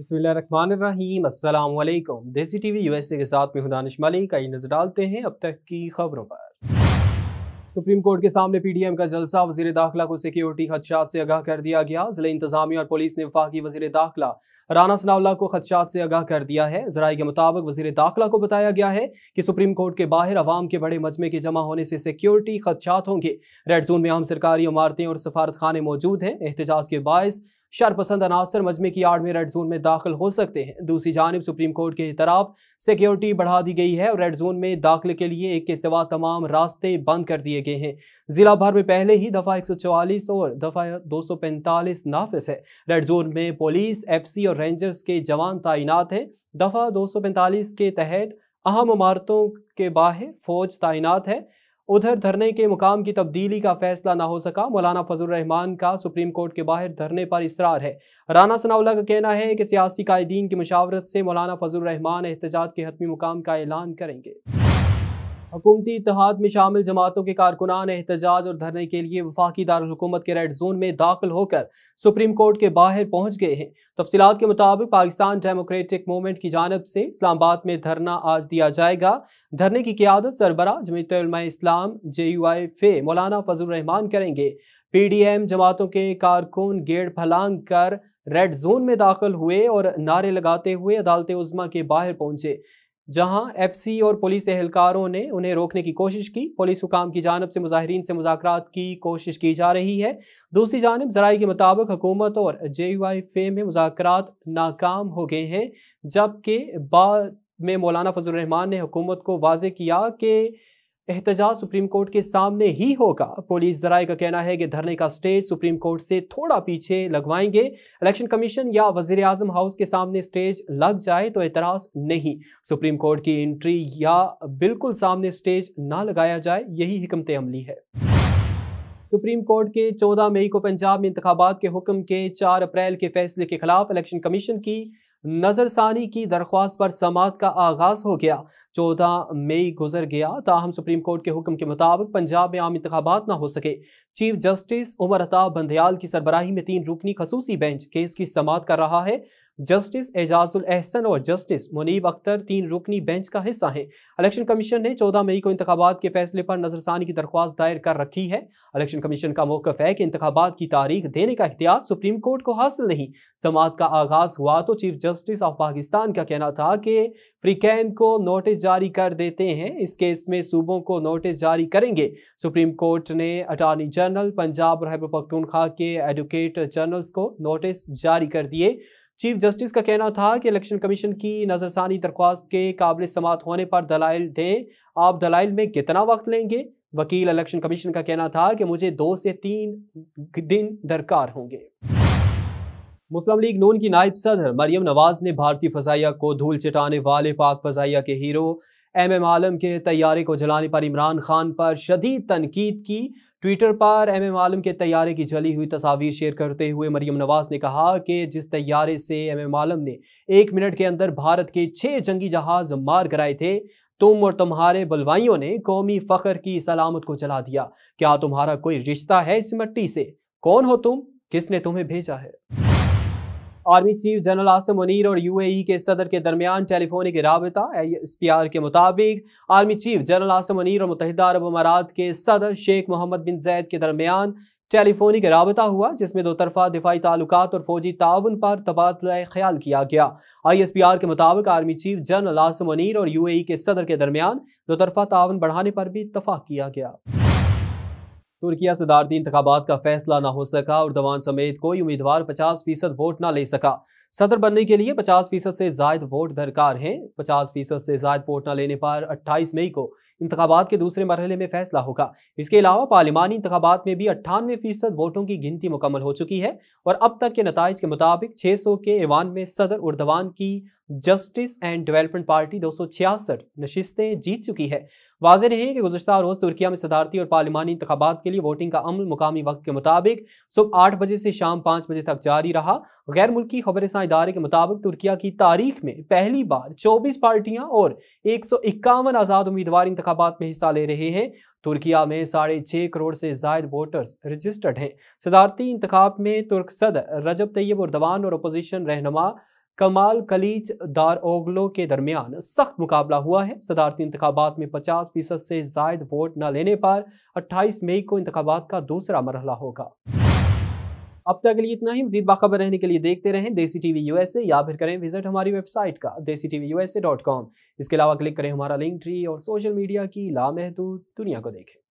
बसमीम देसी S A के साथ में दानिश मलिक आई नजर डालते हैं अब तक की खबरों पर सुप्रीम कोर्ट के सामने पी डी एम का जलसा वजी दाखिला को सिक्योरिटी खदशात से आगाह कर दिया गया जिले इंतजामी और पुलिस ने वफाकी वजीर दाखिला राना सनावला को खदशात से आगाह कर दिया है जराये के मुताबिक वजीर दाखिला को बताया गया है कि सुप्रीम कोर्ट के बाहर आवाम के बड़े मजमे के जमा होने से सिक्योरिटी खदशात होंगे रेड जोन में आम सरकारी इमारतें और सफारत खाने मौजूद हैं एहतजाज के बायस शरपसंद अनासर मजमे की आड़ में रेड जोन में दाखिल हो सकते हैं दूसरी जानब सुप्रीम कोर्ट के तरफ सिक्योरिटी बढ़ा दी गई है और रेड जोन में दाखिले के लिए एक के सिवा तमाम रास्ते बंद कर दिए गए हैं जिला भर में पहले ही दफ़ा एक सौ चवालीस और दफ़ा दो सौ पैंतालीस नाफिस है रेड जोन में पुलिस एफ सी और रेंजर्स के जवान तैनात हैं दफ़ा दो सौ पैंतालीस के तहत अहम इमारतों के बाहर फौज तैनात है उधर धरने के मुकाम की तब्दीली का फैसला ना हो सका मौलाना फजल रहमान का सुप्रीम कोर्ट के बाहर धरने पर इसरार है राना सनाउल्ला का कहना है कि सियासी कायदीन की मशावरत से मौलाना फजल रहमान एहतजाज के हतमी मुकाम का ऐलान करेंगे हुकूमती इतिहाद में शामिल जमातों के कारकुनान एहतजाज और धरने के लिए वफाकी दारकूमत के रेड जोन में दाखिल होकर सुप्रीम कोर्ट के बाहर पहुंच गए हैं तफसीत के मुताबिक पाकिस्तान डेमोक्रेटिक मूवमेंट की जानब से इस्लामाबाद में धरना आज दिया जाएगा धरने की क्यादत सरबरा जमीतमा इस्लाम जे यू आई फे मौलाना फजल रहमान करेंगे पी डी एम जमातों के कारकुन गेड़ फलांग कर रेड जोन में दाखिल हुए और नारे लगाते हुए अदालत उजमा के बाहर पहुंचे जहां एफसी और पुलिस एहलकारों ने उन्हें रोकने की कोशिश की पुलिस हुकाम की जानब से मुजाहरीन से मुजात की कोशिश की जा रही है दूसरी जानब जराये के मुताबिक हुकूमत और जे यू आई फे में मुजात नाकाम हो गए हैं जबकि बाद में मौलाना फजल रहमान ने हुकूमत को वाज किया कि एहतजा सुप्रीम कोर्ट के सामने ही होगा पुलिस जराये का कहना है कि धरने का स्टेज सुप्रीम कोर्ट से थोड़ा पीछे लगवाएंगे इलेक्शन कमीशन या वजीर आजम हाउस के सामने स्टेज लग जाए तो एतराज नहीं सुप्रीम कोर्ट की एंट्री या बिल्कुल सामने स्टेज ना लगाया जाए यही हिकमत अमली है सुप्रीम कोर्ट के 14 मई को पंजाब में इंतबात के हुक्म के 4 अप्रैल के फैसले के खिलाफ इलेक्शन कमीशन की नज़रसानी की दरख्वास्त पर समात का आगाज हो गया चौदह मई गुजर गया ताहम सुप्रीम कोर्ट के हुक्म के मुताबिक पंजाब में आम इंतबात ना हो सके चीफ जस्टिस उमर अताब बंदयाल की सरबराही में तीन रुकनी खसूसी बेंच केस की समात कर रहा है जस्टिस एजाजुल एहसन और जस्टिस मुनीब अख्तर तीन रुकनी बेंच का हिस्सा हैं इलेक्शन कमीशन ने 14 मई को इंतबात के फैसले पर नजरसानी की दरख्वास्त दायर कर रखी है इलेक्शन कमीशन का मौकफ है कि इंतबात की तारीख देने का इख्तियार सुप्रीम कोर्ट को हासिल नहीं समात का आगाज हुआ तो चीफ जस्टिस ऑफ पाकिस्तान का कहना था कि रिकैन को नोटिस जारी कर देते हैं इस केस में सूबों को नोटिस जारी करेंगे सुप्रीम कोर्ट ने अटॉर्नी जनरल पंजाब और हैबर पख्तूनखा के एडवोकेट जनरल्स को नोटिस जारी कर दिए चीफ जस्टिस का कहना था कि इलेक्शन कमीशन की नज़रसानी दरख्वास्त के काबिल समात होने पर दलाइल दें आप दलाइल में कितना वक्त लेंगे वकील इलेक्शन कमीशन का कहना था कि मुझे दो से तीन दिन दरकार होंगे मुस्लिम लीग नून की नायब सदर मरियम नवाज ने भारतीय फजाइया को धूल चटाने वाले पाक फजाइया के हीरो एम एम आलम के तैयारे को जलाने पर इमरान खान पर शदीद तनकीद की ट्विटर पर एम एम आलम के तैयारे की जली हुई तस्वीर शेयर करते हुए मरियम नवाज ने कहा कि जिस तैयारे से एम एम आलम ने एक मिनट के अंदर भारत के छः जंगी जहाज मार कराए थे तुम और तुम्हारे बलवाइयों ने कौमी फ़ख्र की सलामत को जला दिया क्या तुम्हारा कोई रिश्ता है इस मट्टी से कौन हो तुम किसने तुम्हें भेजा है army chief general Asim Munir और यूएई के सदर के दरमियान टेलीफोनिक रबता आर के मुताबिक army chief general Asim Munir और मुतहदा अरब अमारात के सदर शेख मोहम्मद बिन जैद के दरमियान टेलीफोनिक रबता हुआ जिसमें दो तरफा दिफाई ताल्लुक और फौजी ताउन पर तबादला ख्याल किया गया आई एस पी आर के मुताबिक army chief general Asim Munir और यू ए ई के सदर के दरमियान दो तरफा ताउन बढ़ाने पर भी इतफाक़ किया गया तुर्किया सदारती इंतबात का फैसला ना हो सका और दवान समेत कोई उम्मीदवार 50 फीसद वोट ना ले सका सदर बनने के लिए 50 फीसद से जायद वोट दरकार हैं 50 फीसद से जायद वोट न लेने पर 28 मई को इंतबात के दूसरे मरहले में फैसला होगा इसके अलावा पार्लिमानी इंतबात में भी अट्ठानवे फीसद वोटों की गिनती मुकम्मल हो चुकी है और अब तक के नतज के मुताबिक 600 के ऐवान में सदर उर्दवान की जस्टिस एंड डेवलपमेंट पार्टी दो सौ छियासठ नशिस्तें जीत चुकी है वाज रहे कि गुजशत रोज़ तुर्किया में सदारती और पार्लिमानी इंतबात के लिए वोटिंग का अमल मुकामी वक्त के मुताबिक सुबह आठ बजे से शाम पाँच बजे तक जारी रहा गैर मुल्की खबरें मुआवजा इदारे के मुताबिक तुर्किया की तारीख में पहली बार 24 पार्टियां और एक आज़ाद उम्मीदवार इंतबात में हिस्सा ले रहे हैं तुर्किया में साढ़े छः करोड़ से जायद वोटर्स रजिस्टर्ड हैं सदारती इंतबाब में तुर्क सदर रजब तैयब उर्दवान और अपोजिशन रहनमा कमाल कलीच दार ओगलो के दरमियान सख्त मुकाबला हुआ है सदारती इंतबात में 50 फीसद से जायद वोट न लेने पर 28 मई को इंतबात का दूसरा मरहला होगा अब तक के लिए इतना ही मजीद बाखबर रहने के लिए देखते रहें देसी टीवी यूएसए या फिर करें विजिट हमारी वेबसाइट का देसी टीवी यूएसए डॉट कॉम इसके अलावा क्लिक करें हमारा लिंक ट्री और सोशल मीडिया की लामहदूद दुनिया को देखें